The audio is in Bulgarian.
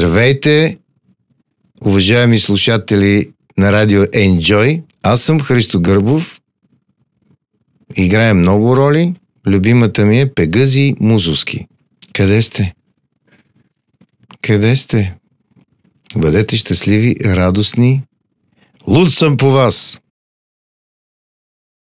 Здравейте, уважаеми слушатели на радио Enjoy. Аз съм Христо Гърбов. Играя много роли. Любимата ми е Пегази Музовски. Къде сте? Къде сте? Бъдете щастливи, радостни. Луд съм по вас!